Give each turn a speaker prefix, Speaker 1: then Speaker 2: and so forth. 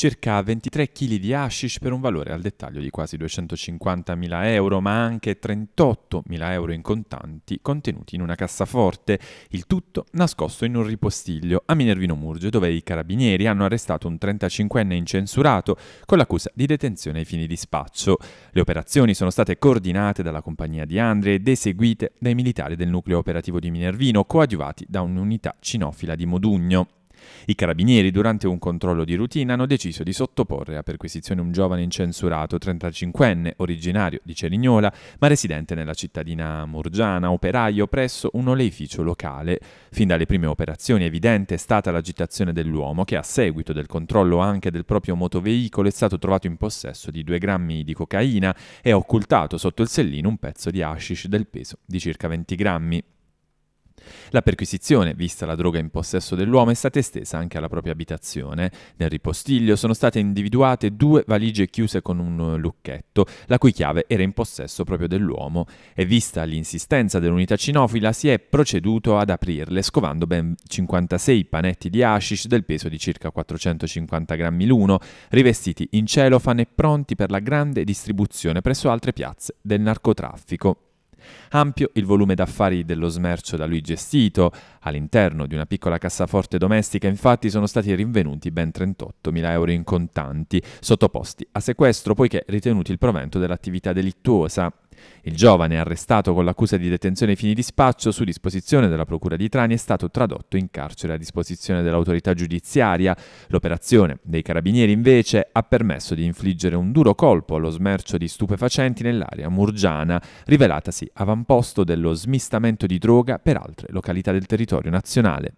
Speaker 1: circa 23 kg di hashish per un valore al dettaglio di quasi 250.000 euro, ma anche 38.000 euro in contanti contenuti in una cassaforte, il tutto nascosto in un ripostiglio a Minervino Murge, dove i carabinieri hanno arrestato un 35enne incensurato con l'accusa di detenzione ai fini di spaccio. Le operazioni sono state coordinate dalla compagnia di Andre ed eseguite dai militari del nucleo operativo di Minervino, coadiuvati da un'unità cinofila di Modugno. I carabinieri, durante un controllo di routine, hanno deciso di sottoporre a perquisizione un giovane incensurato, 35enne, originario di Cerignola, ma residente nella cittadina murgiana, operaio presso un oleificio locale. Fin dalle prime operazioni evidente è stata l'agitazione dell'uomo che a seguito del controllo anche del proprio motoveicolo è stato trovato in possesso di 2 grammi di cocaina e ha occultato sotto il sellino un pezzo di hashish del peso di circa 20 grammi. La perquisizione, vista la droga in possesso dell'uomo, è stata estesa anche alla propria abitazione. Nel ripostiglio sono state individuate due valigie chiuse con un lucchetto, la cui chiave era in possesso proprio dell'uomo, e vista l'insistenza dell'unità cinofila si è proceduto ad aprirle, scovando ben 56 panetti di hashish del peso di circa 450 grammi l'uno, rivestiti in celofan e pronti per la grande distribuzione presso altre piazze del narcotraffico. Ampio il volume d'affari dello smercio da lui gestito. All'interno di una piccola cassaforte domestica infatti sono stati rinvenuti ben 38.000 euro in contanti, sottoposti a sequestro poiché ritenuti il provento dell'attività delittuosa. Il giovane, arrestato con l'accusa di detenzione ai fini di spaccio, su disposizione della Procura di Trani è stato tradotto in carcere a disposizione dell'autorità giudiziaria. L'operazione dei carabinieri invece ha permesso di infliggere un duro colpo allo smercio di stupefacenti nell'area murgiana, rivelatasi avamposto dello smistamento di droga per altre località del territorio nazionale.